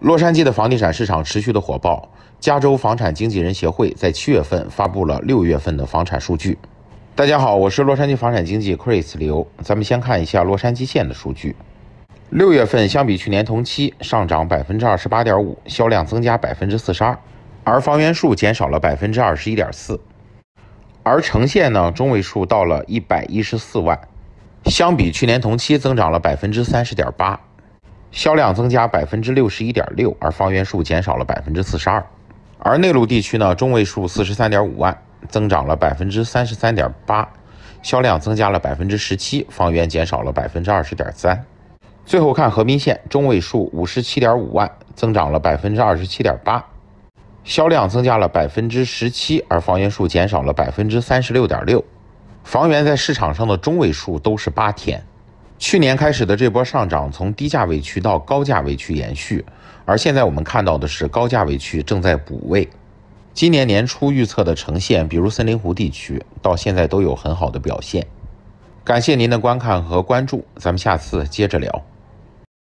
洛杉矶的房地产市场持续的火爆。加州房产经纪人协会在七月份发布了六月份的房产数据。大家好，我是洛杉矶房产经纪 Chris 刘。咱们先看一下洛杉矶县的数据。六月份相比去年同期上涨百分之二十八点五，销量增加百分之四十二，而房源数减少了百分之二十一点四。而城县呢，中位数到了一百一十四万，相比去年同期增长了百分之三十点八。销量增加百分之六十一点六，而房源数减少了百分之四十二。而内陆地区呢，中位数四十三点五万，增长了百分之三十三点八，销量增加了百分之十七，房源减少了百分之二十点三。最后看河滨县，中位数五十七点五万，增长了百分之二十七点八，销量增加了百分之十七，而房源数减少了百分之三十六点六。房源在市场上的中位数都是八天。去年开始的这波上涨，从低价位区到高价位区延续，而现在我们看到的是高价位区正在补位。今年年初预测的呈现，比如森林湖地区，到现在都有很好的表现。感谢您的观看和关注，咱们下次接着聊。